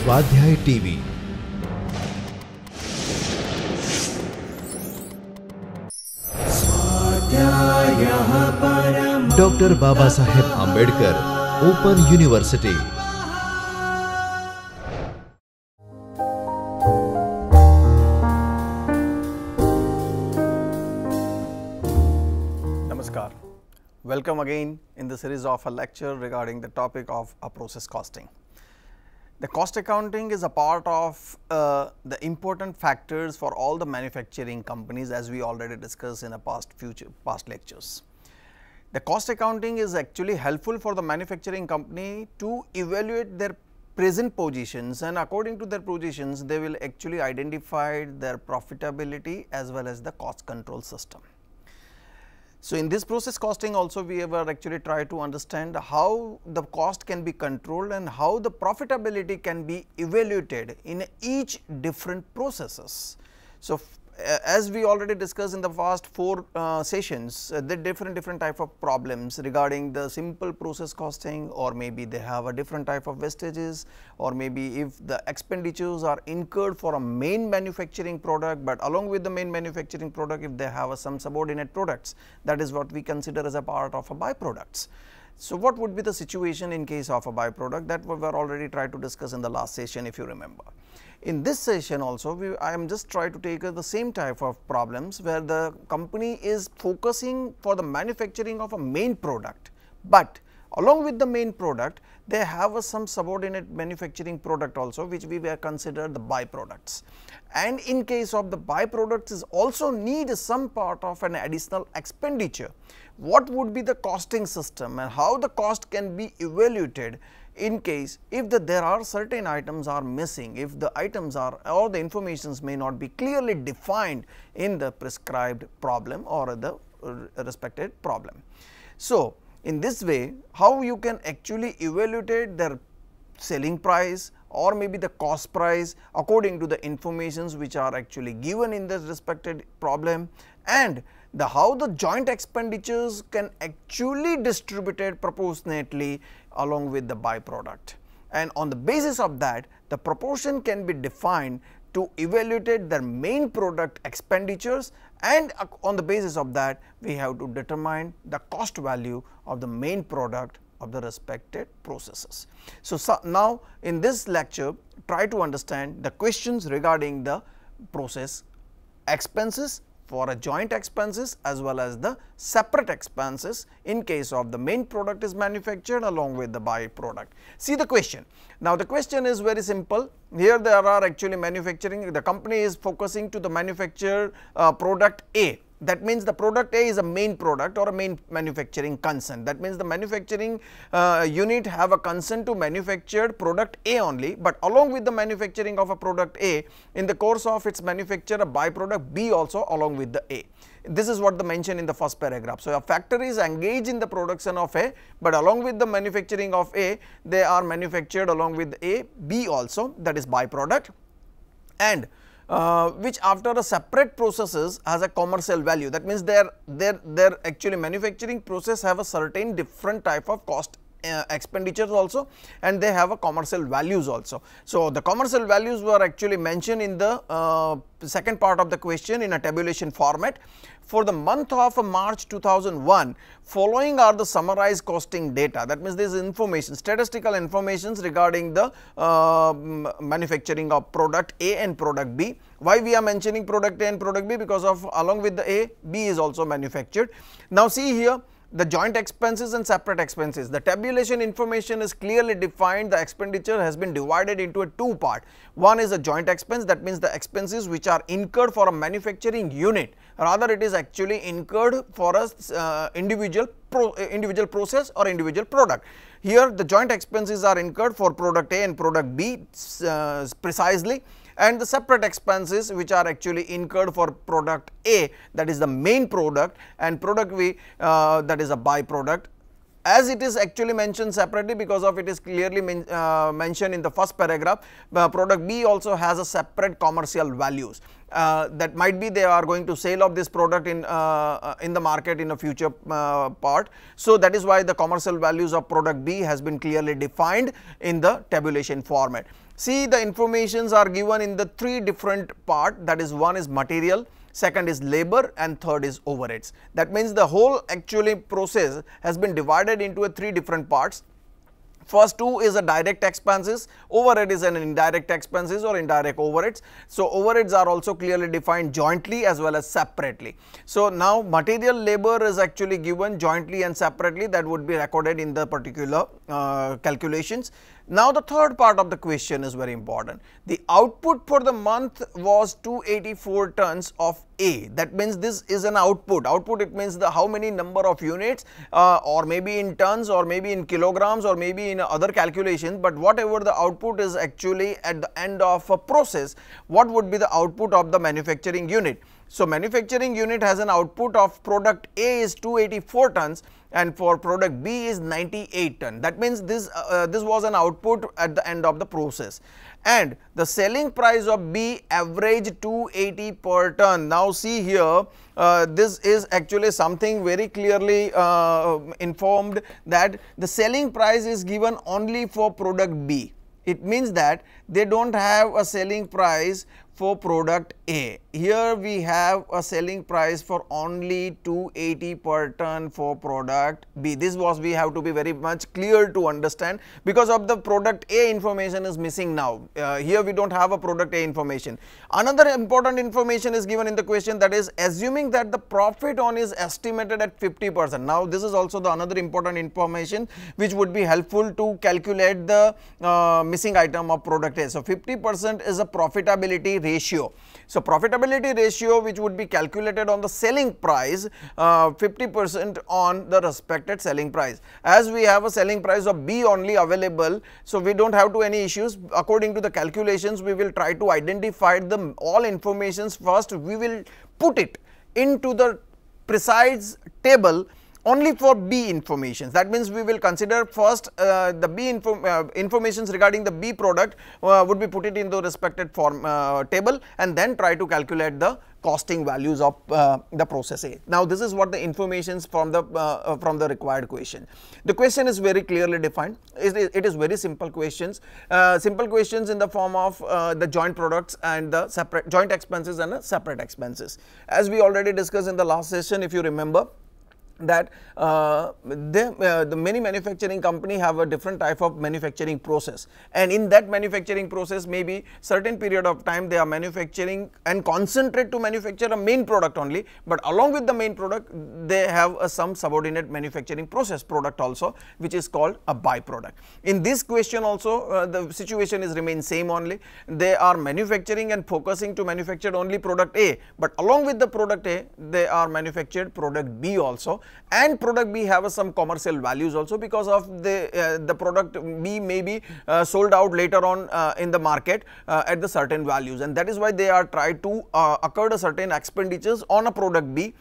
स्वाध्याय TV doctor Baba Saheb Ambedkar open university Namaskar. Welcome again in the series of a lecture regarding the topic of a process costing. The cost accounting is a part of uh, the important factors for all the manufacturing companies as we already discussed in the past future past lectures. The cost accounting is actually helpful for the manufacturing company to evaluate their present positions and according to their positions they will actually identify their profitability as well as the cost control system. So, in this process costing also we ever actually try to understand how the cost can be controlled and how the profitability can be evaluated in each different processes. So, uh, as we already discussed in the past 4 uh, sessions, uh, the different different type of problems regarding the simple process costing or maybe they have a different type of wastages or maybe if the expenditures are incurred for a main manufacturing product, but along with the main manufacturing product if they have some subordinate products that is what we consider as a part of a byproducts. So, what would be the situation in case of a byproduct that we were already tried to discuss in the last session if you remember. In this session also, we, I am just trying to take uh, the same type of problems where the company is focusing for the manufacturing of a main product, but along with the main product, they have uh, some subordinate manufacturing product also which we were considered the byproducts. And in case of the byproducts is also need some part of an additional expenditure. What would be the costing system and how the cost can be evaluated in case if the, there are certain items are missing, if the items are or the informations may not be clearly defined in the prescribed problem or the respected problem. So, in this way how you can actually evaluate their selling price or maybe the cost price according to the informations which are actually given in the respected problem and the how the joint expenditures can actually distributed proportionately along with the byproduct. And on the basis of that, the proportion can be defined to evaluate the main product expenditures and on the basis of that, we have to determine the cost value of the main product of the respected processes. So, so, now in this lecture try to understand the questions regarding the process expenses for a joint expenses as well as the separate expenses in case of the main product is manufactured along with the byproduct. See the question. Now, the question is very simple. Here there are actually manufacturing, the company is focusing to the manufacture uh, product A that means the product A is a main product or a main manufacturing concern. That means the manufacturing uh, unit have a concern to manufacture product A only, but along with the manufacturing of a product A, in the course of its manufacture a byproduct B also along with the A. This is what the mention in the first paragraph. So, a factory is engaged in the production of A, but along with the manufacturing of A, they are manufactured along with A, B also that is byproduct and uh, which after a separate processes has a commercial value. That means their, their, their actually manufacturing process have a certain different type of cost uh, expenditures also and they have a commercial values also. So, the commercial values were actually mentioned in the uh, second part of the question in a tabulation format. For the month of March 2001, following are the summarized costing data that means this information statistical informations regarding the uh, manufacturing of product A and product B. Why we are mentioning product A and product B because of along with the A, B is also manufactured. Now, see here the joint expenses and separate expenses. The tabulation information is clearly defined. The expenditure has been divided into a two part. One is a joint expense that means the expenses which are incurred for a manufacturing unit rather it is actually incurred for a uh, individual pro, uh, individual process or individual product. Here the joint expenses are incurred for product A and product B uh, precisely and the separate expenses which are actually incurred for product A that is the main product and product B uh, that is a byproduct as it is actually mentioned separately because of it is clearly men, uh, mentioned in the first paragraph uh, product B also has a separate commercial values uh, that might be they are going to sale of this product in uh, uh, in the market in a future uh, part so that is why the commercial values of product B has been clearly defined in the tabulation format see the informations are given in the three different part that is one is material second is labor and third is overheads. That means the whole actually process has been divided into three different parts. First two is a direct expenses, overhead is an indirect expenses or indirect overheads. So overheads are also clearly defined jointly as well as separately. So now material labor is actually given jointly and separately that would be recorded in the particular uh, calculations. Now the third part of the question is very important. The output for the month was 284 tons of A. That means this is an output. Output it means the how many number of units uh, or maybe in tons or maybe in kilograms or maybe in other calculations. But whatever the output is actually at the end of a process, what would be the output of the manufacturing unit? So manufacturing unit has an output of product A is 284 tons and for product B is 98 ton. That means this, uh, uh, this was an output at the end of the process and the selling price of B average 280 per ton. Now see here, uh, this is actually something very clearly uh, informed that the selling price is given only for product B. It means that they don't have a selling price for product A here we have a selling price for only 280 per ton for product B. This was we have to be very much clear to understand because of the product A information is missing now. Uh, here we do not have a product A information. Another important information is given in the question that is assuming that the profit on is estimated at 50 percent. Now this is also the another important information which would be helpful to calculate the uh, missing item of product A. So 50 percent is a profitability ratio. So profitability ratio which would be calculated on the selling price 50% uh, on the respected selling price. As we have a selling price of B only available, so we do not have to any issues. According to the calculations, we will try to identify the all informations first, we will put it into the precise table only for B informations. That means we will consider first uh, the B inform, uh, informations regarding the B product uh, would be put it the respected form uh, table and then try to calculate the costing values of uh, the process A. Now this is what the informations from the uh, from the required question. The question is very clearly defined. It is, it is very simple questions. simple questions in the form of the joint products and the separate joint expenses and separate expenses. As we already discussed in the last session, if you remember, that uh, they, uh, the many manufacturing company have a different type of manufacturing process and in that manufacturing process maybe certain period of time they are manufacturing and concentrate to manufacture a main product only but along with the main product they have a some subordinate manufacturing process product also which is called a byproduct. In this question also uh, the situation is remain same only they are manufacturing and focusing to manufacture only product A but along with the product A they are manufactured product B also and product B have some commercial values also because of the uh, the product B may be uh, sold out later on uh, in the market uh, at the certain values and that is why they are tried to uh, occur a certain expenditures on a product B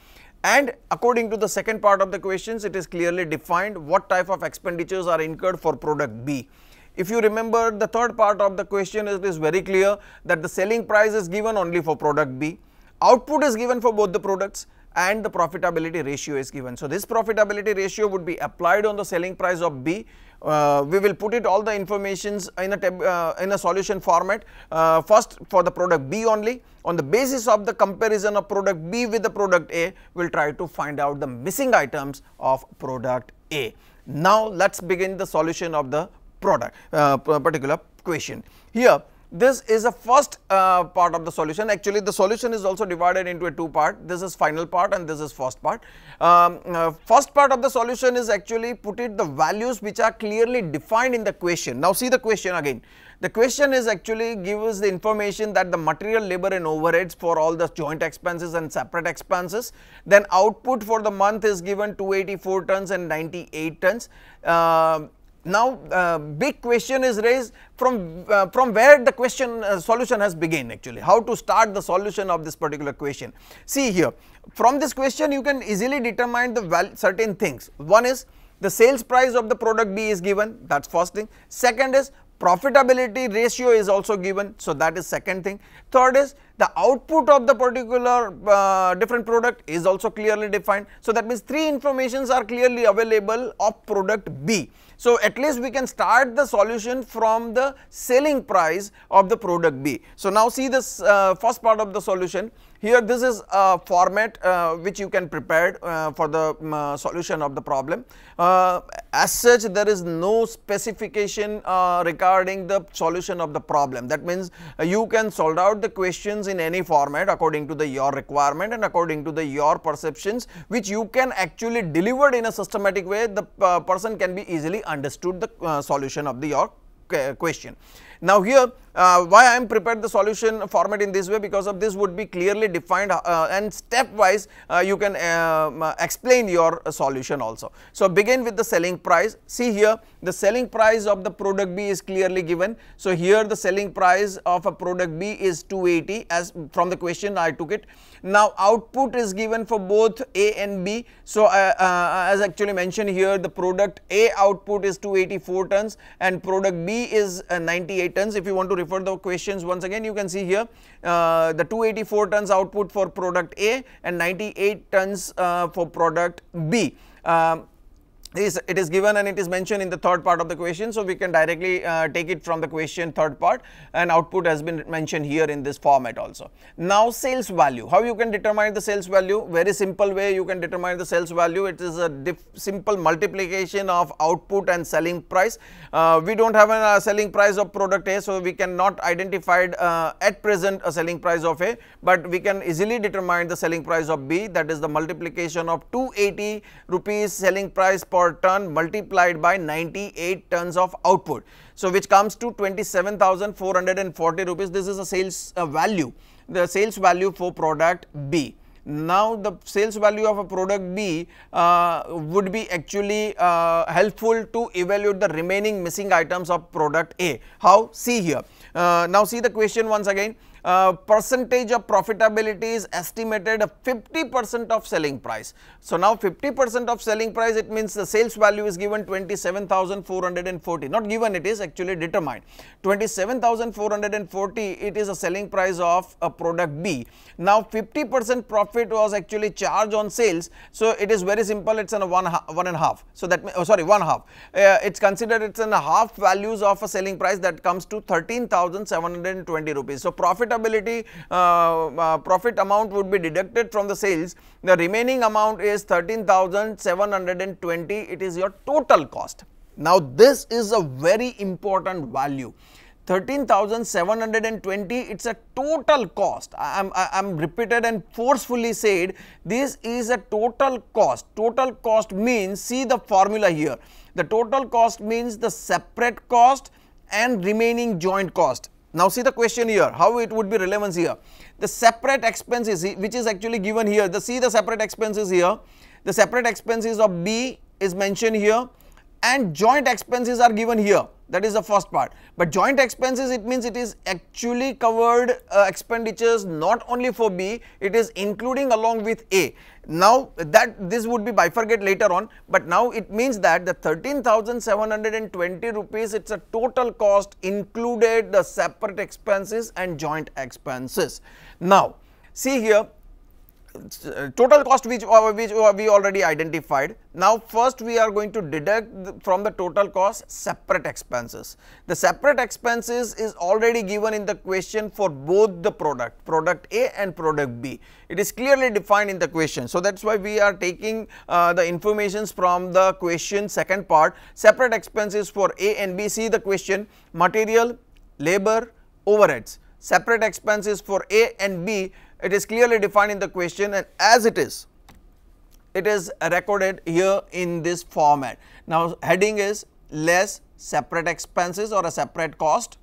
and according to the second part of the questions it is clearly defined what type of expenditures are incurred for product B. If you remember the third part of the question it is very clear that the selling price is given only for product B output is given for both the products and the profitability ratio is given. So, this profitability ratio would be applied on the selling price of B. Uh, we will put it all the informations in a, uh, in a solution format uh, first for the product B only on the basis of the comparison of product B with the product A we will try to find out the missing items of product A. Now, let us begin the solution of the product uh, particular question. Here this is a first uh, part of the solution. Actually, the solution is also divided into a two part. This is final part and this is first part. Um, uh, first part of the solution is actually put it the values which are clearly defined in the question. Now, see the question again. The question is actually gives the information that the material labor and overheads for all the joint expenses and separate expenses. Then output for the month is given 284 tons and 98 tons. Uh, now, uh, big question is raised from, uh, from where the question uh, solution has begun actually, how to start the solution of this particular question. See here, from this question you can easily determine the certain things. One is the sales price of the product B is given, that is first thing. Second is Profitability ratio is also given. So, that is second thing. Third is the output of the particular uh, different product is also clearly defined. So, that means three informations are clearly available of product B. So, at least we can start the solution from the selling price of the product B. So, now see this uh, first part of the solution here this is a format uh, which you can prepare uh, for the um, solution of the problem. Uh, as such there is no specification uh, regarding the solution of the problem that means you can solve out the questions in any format according to the your requirement and according to the your perceptions which you can actually deliver in a systematic way the person can be easily understood the solution of the your question. Now here uh, why I am prepared the solution format in this way because of this would be clearly defined uh, and stepwise uh, you can um, uh, explain your solution also. So, begin with the selling price. See here the selling price of the product B is clearly given. So, here the selling price of a product B is 280 as from the question I took it. Now, output is given for both A and B. So, uh, uh, as actually mentioned here the product A output is 284 tons and product B is 98 tons if you want to refer the questions once again you can see here uh, the 284 tons output for product A and 98 tons uh, for product B. Um, is it is given and it is mentioned in the third part of the question. So, we can directly uh, take it from the question third part and output has been mentioned here in this format also. Now, sales value, how you can determine the sales value? Very simple way you can determine the sales value. It is a simple multiplication of output and selling price. Uh, we do not have a uh, selling price of product A. So, we cannot identify uh, at present a selling price of A, but we can easily determine the selling price of B that is the multiplication of 280 rupees selling price per per ton multiplied by 98 tons of output. So, which comes to 27,440 rupees. This is a sales uh, value, the sales value for product B. Now, the sales value of a product B uh, would be actually uh, helpful to evaluate the remaining missing items of product A. How? See here. Uh, now, see the question once again. Uh, percentage of profitability is estimated 50% of selling price. So now 50% of selling price, it means the sales value is given 27,440, not given, it is actually determined. 27,440, it is a selling price of a uh, product B. Now 50% profit was actually charged on sales. So it is very simple, it's on one, one and a half. So that, oh, sorry, one half. Uh, it's considered it's in half values of a selling price that comes to 13,720 rupees. So profit profitability uh, uh, profit amount would be deducted from the sales, the remaining amount is 13,720, it is your total cost. Now, this is a very important value. 13,720 it's a total cost I am I am repeated and forcefully said this is a total cost total cost means see the formula here the total cost means the separate cost and remaining joint cost now see the question here, how it would be relevance here. The separate expenses which is actually given here, the see the separate expenses here, the separate expenses of B is mentioned here and joint expenses are given here. That is the first part. But joint expenses, it means it is actually covered uh, expenditures not only for B, it is including along with A. Now, that this would be bifurcate later on, but now it means that the 13,720 rupees, it is a total cost included the separate expenses and joint expenses. Now, see here total cost which, uh, which uh, we already identified. Now, first we are going to deduct from the total cost separate expenses. The separate expenses is already given in the question for both the product, product A and product B. It is clearly defined in the question. So, that is why we are taking uh, the informations from the question second part, separate expenses for A and B. See the question, material, labor, overheads, separate expenses for A and B it is clearly defined in the question and as it is, it is recorded here in this format. Now, heading is less separate expenses or a separate cost,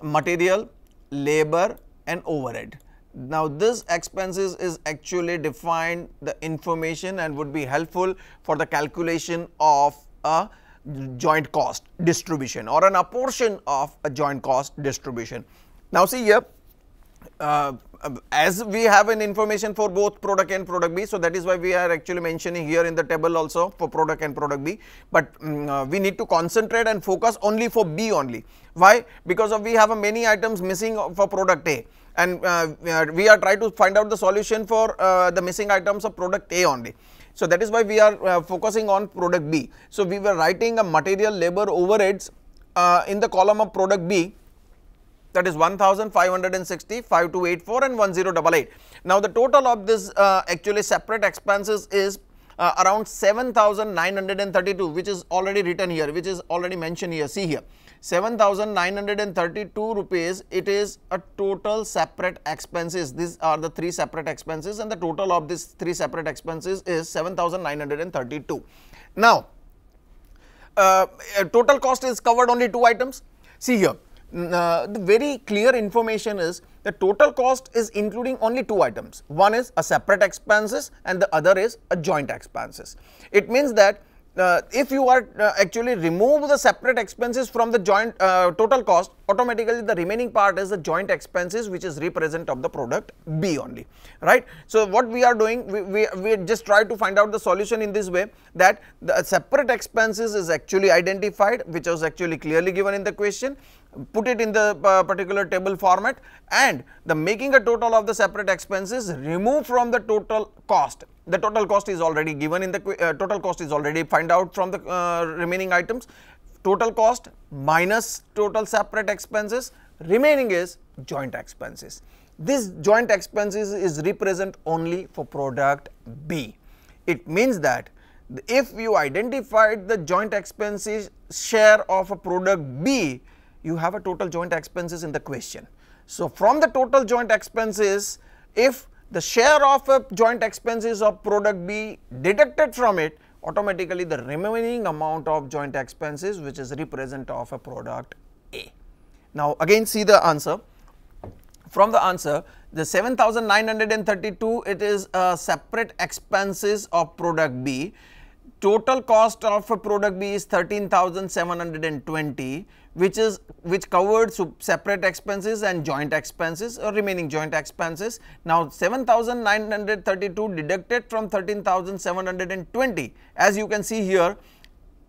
material, labor and overhead. Now, this expenses is actually defined the information and would be helpful for the calculation of a joint cost distribution or an apportion of a joint cost distribution. Now, see here uh, as we have an information for both product A and product B, so that is why we are actually mentioning here in the table also for product and product B, but um, uh, we need to concentrate and focus only for B only. Why? Because of we have uh, many items missing for product A and uh, we are trying to find out the solution for uh, the missing items of product A only. So, that is why we are uh, focusing on product B. So, we were writing a material labor overheads in the column of product B that is 1560, 5284 and 1088. Now the total of this uh, actually separate expenses is uh, around 7932 which is already written here which is already mentioned here see here 7932 rupees it is a total separate expenses these are the three separate expenses and the total of these three separate expenses is 7932 now uh, total cost is covered only two items see here uh, the very clear information is the total cost is including only two items. One is a separate expenses and the other is a joint expenses. It means that uh, if you are uh, actually remove the separate expenses from the joint uh, total cost, automatically the remaining part is the joint expenses which is represent of the product B only, right. So, what we are doing, we, we, we just try to find out the solution in this way that the separate expenses is actually identified which was actually clearly given in the question put it in the uh, particular table format and the making a total of the separate expenses remove from the total cost. The total cost is already given in the uh, total cost is already find out from the uh, remaining items. Total cost minus total separate expenses remaining is joint expenses. This joint expenses is represent only for product B. It means that if you identified the joint expenses share of a product B you have a total joint expenses in the question. So, from the total joint expenses, if the share of a joint expenses of product B deducted from it, automatically the remaining amount of joint expenses which is represent of a product A. Now, again see the answer. From the answer, the 7932 it is a separate expenses of product B. Total cost of a product B is 13720 which is which covered separate expenses and joint expenses or remaining joint expenses. Now 7,932 deducted from 13,720 as you can see here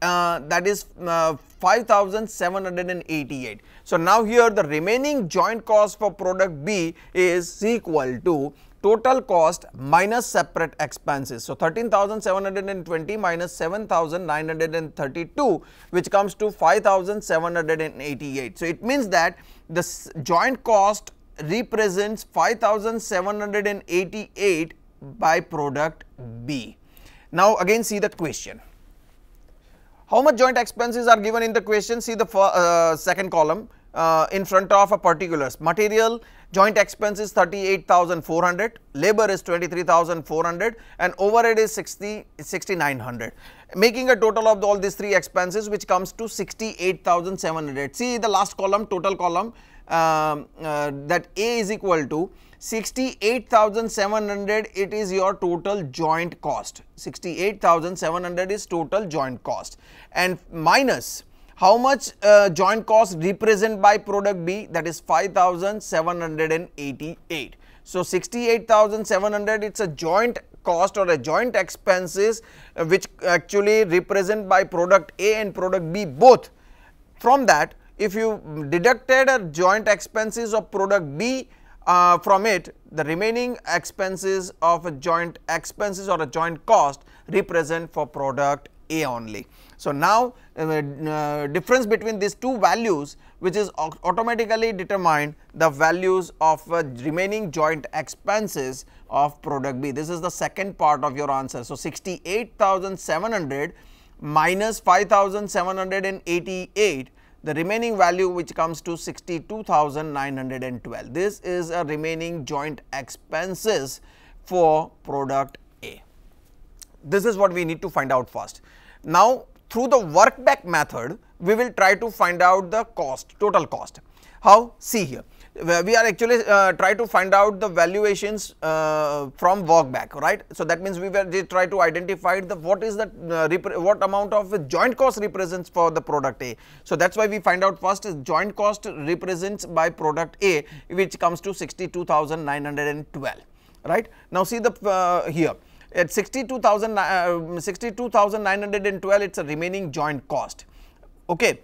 uh, that is uh, 5788. So, now here the remaining joint cost for product B is equal to total cost minus separate expenses. So 13,720 minus 7,932 which comes to 5,788. So it means that the joint cost represents 5,788 by product B. Now again see the question. How much joint expenses are given in the question? See the uh, second column uh, in front of a particular Material joint expense is 38,400, labor is 23,400 and overhead is 60, 6,900 making a total of all these three expenses which comes to 68,700. See the last column total column uh, uh, that A is equal to 68,700 it is your total joint cost 68,700 is total joint cost and minus how much uh, joint cost represent by product B that is 5788. So 68,700 it's a joint cost or a joint expenses uh, which actually represent by product A and product B both. From that if you deducted a joint expenses of product B uh, from it the remaining expenses of a joint expenses or a joint cost represent for product a only. So, now uh, uh, difference between these two values which is automatically determined the values of uh, remaining joint expenses of product B. This is the second part of your answer. So, 68,700 minus 5,788 the remaining value which comes to 62,912. This is a remaining joint expenses for product this is what we need to find out first. Now, through the work back method, we will try to find out the cost, total cost. How? See here. We are actually uh, try to find out the valuations uh, from work back, right? So that means we were try to identify the what is the uh, what amount of joint cost represents for the product A. So that's why we find out first is joint cost represents by product A, which comes to sixty two thousand nine hundred and twelve, right? Now see the uh, here at 62,000, uh, 62,912 it's a remaining joint cost. Okay.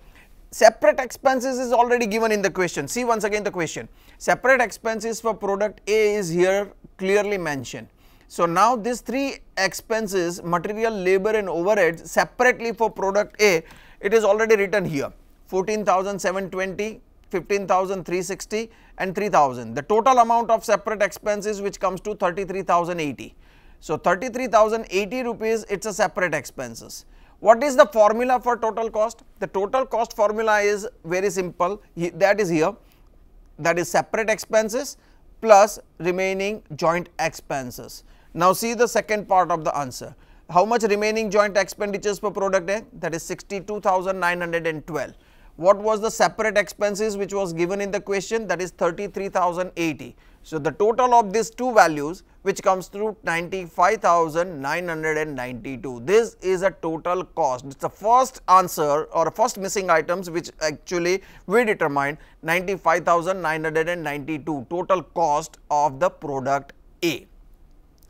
Separate expenses is already given in the question. See once again the question. Separate expenses for product A is here clearly mentioned. So now these three expenses material, labor and overheads separately for product A it is already written here 14,720 15,360 and 3,000. The total amount of separate expenses which comes to 33,080. So, 33,080 rupees it is a separate expenses. What is the formula for total cost? The total cost formula is very simple that is here that is separate expenses plus remaining joint expenses. Now, see the second part of the answer. How much remaining joint expenditures per product A? That is 62,912. What was the separate expenses which was given in the question? That is 33,080. So, the total of these two values which comes to 95,992. This is a total cost. It's the first answer or first missing items which actually we determined 95,992 total cost of the product A.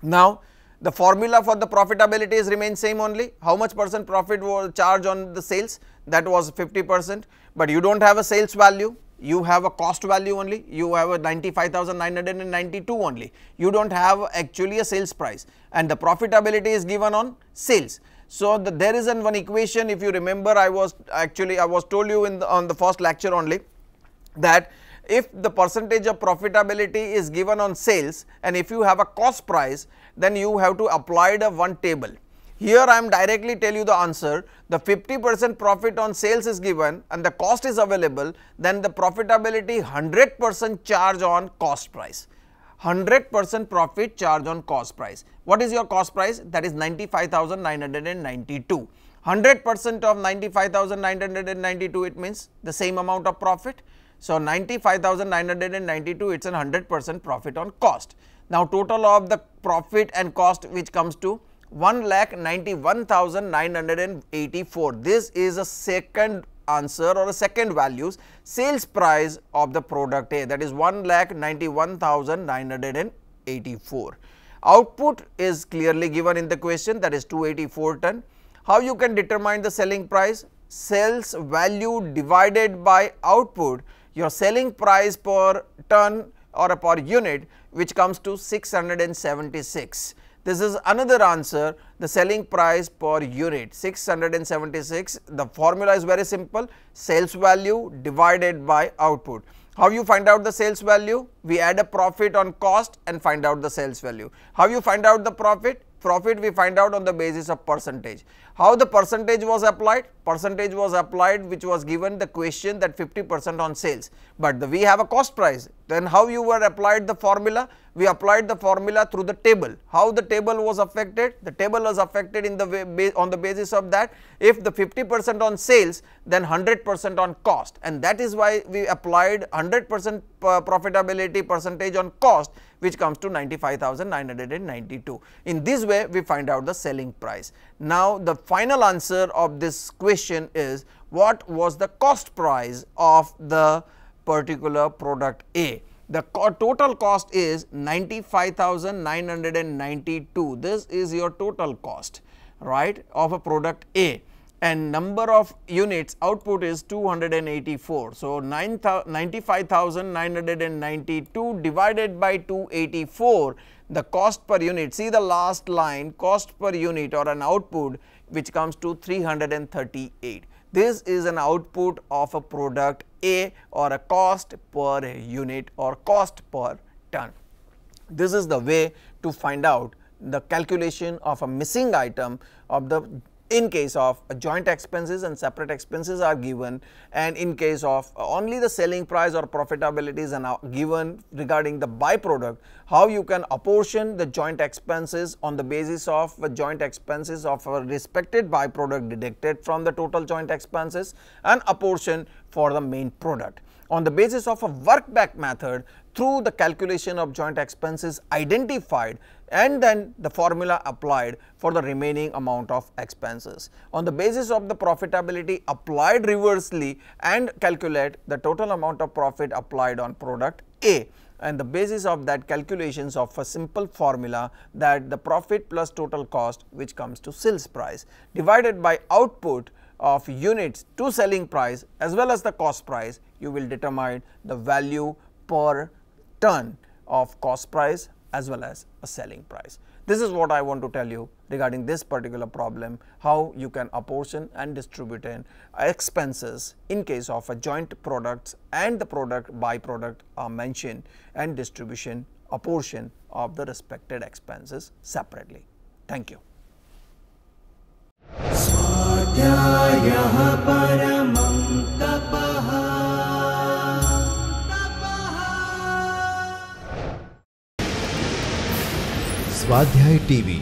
Now, the formula for the profitability is remain same only. How much percent profit was charge on the sales? That was 50 percent, but you do not have a sales value you have a cost value only, you have a 95,992 only, you do not have actually a sales price and the profitability is given on sales. So, the, there is an one equation if you remember I was actually I was told you in the, on the first lecture only that if the percentage of profitability is given on sales and if you have a cost price then you have to apply the one table here I am directly tell you the answer, the 50 percent profit on sales is given and the cost is available, then the profitability 100 percent charge on cost price. 100 percent profit charge on cost price. What is your cost price? That is 95,992. 100 percent of 95,992 it means the same amount of profit. So, 95,992 it is an 100 percent profit on cost. Now, total of the profit and cost which comes to 1,91,984. This is a second answer or a second values sales price of the product A that is 1,91,984. Output is clearly given in the question that is 284 ton. How you can determine the selling price? Sales value divided by output, your selling price per ton or per unit which comes to 676. This is another answer, the selling price per unit 676. The formula is very simple, sales value divided by output. How you find out the sales value? We add a profit on cost and find out the sales value. How you find out the profit? Profit we find out on the basis of percentage. How the percentage was applied? Percentage was applied which was given the question that 50 percent on sales, but the, we have a cost price. Then how you were applied the formula? We applied the formula through the table. How the table was affected? The table was affected in the way, on the basis of that if the 50 percent on sales then 100 percent on cost and that is why we applied 100 percent profitability percentage on cost which comes to 95,992. In this way we find out the selling price. Now the final answer of this question is what was the cost price of the particular product A. The co total cost is 95,992. This is your total cost, right, of a product A and number of units output is 284. So, 95,992 divided by 284 the cost per unit see the last line cost per unit or an output which comes to 338. This is an output of a product A or a cost per unit or cost per ton. This is the way to find out the calculation of a missing item of the in case of uh, joint expenses and separate expenses are given and in case of uh, only the selling price or profitability is uh, given regarding the byproduct how you can apportion the joint expenses on the basis of joint expenses of a respected byproduct deducted from the total joint expenses and apportion for the main product on the basis of a work back method through the calculation of joint expenses identified and then the formula applied for the remaining amount of expenses. On the basis of the profitability applied reversely and calculate the total amount of profit applied on product A and the basis of that calculations of a simple formula that the profit plus total cost which comes to sales price divided by output of units to selling price as well as the cost price you will determine the value per ton of cost price as well as a selling price. This is what I want to tell you regarding this particular problem, how you can apportion and distribute in expenses in case of a joint products and the product by product are mentioned and distribution apportion of the respected expenses separately. Thank you. Swadhyay TV